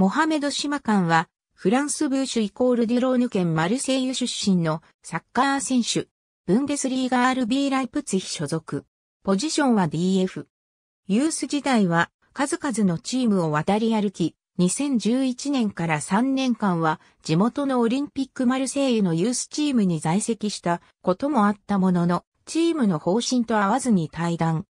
モハメド・シマカンは、フランス・ブーシュイコール・デュローヌ県マルセイユ出身のサッカー選手、ブンデスリーガ RB ライプツヒ所属。ポジションは DF。ユース時代は数々のチームを渡り歩き、2011年から3年間は地元のオリンピックマルセイユのユースチームに在籍したこともあったものの、チームの方針と合わずに退団。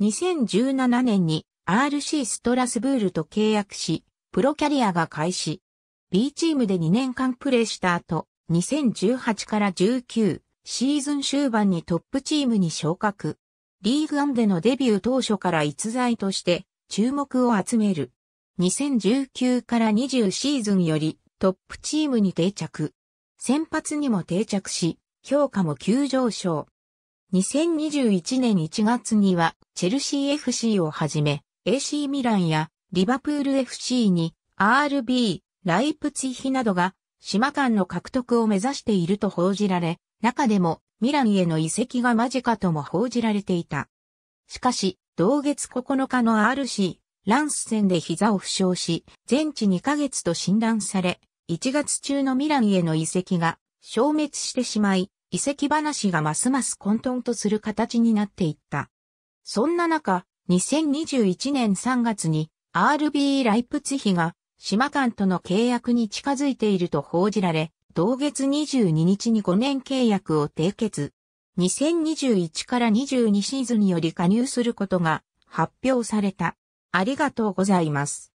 2017年に RC ストラスブールと契約し、プロキャリアが開始。B チームで2年間プレーした後、2018から19シーズン終盤にトップチームに昇格。リーグアンでのデビュー当初から逸材として注目を集める。2019から20シーズンよりトップチームに定着。先発にも定着し、評価も急上昇。2021年1月にはチェルシー FC をはじめ AC ミランやリバプール FC に RB、ライプツィヒなどが島間の獲得を目指していると報じられ、中でもミランへの移籍が間近とも報じられていた。しかし、同月9日の RC、ランス戦で膝を負傷し、全治2ヶ月と診断され、1月中のミランへの移籍が消滅してしまい、移籍話がますます混沌とする形になっていった。そんな中、2021年3月に RB ライプツヒが島間との契約に近づいていると報じられ、同月22日に5年契約を締結。2021から22シーズンより加入することが発表された。ありがとうございます。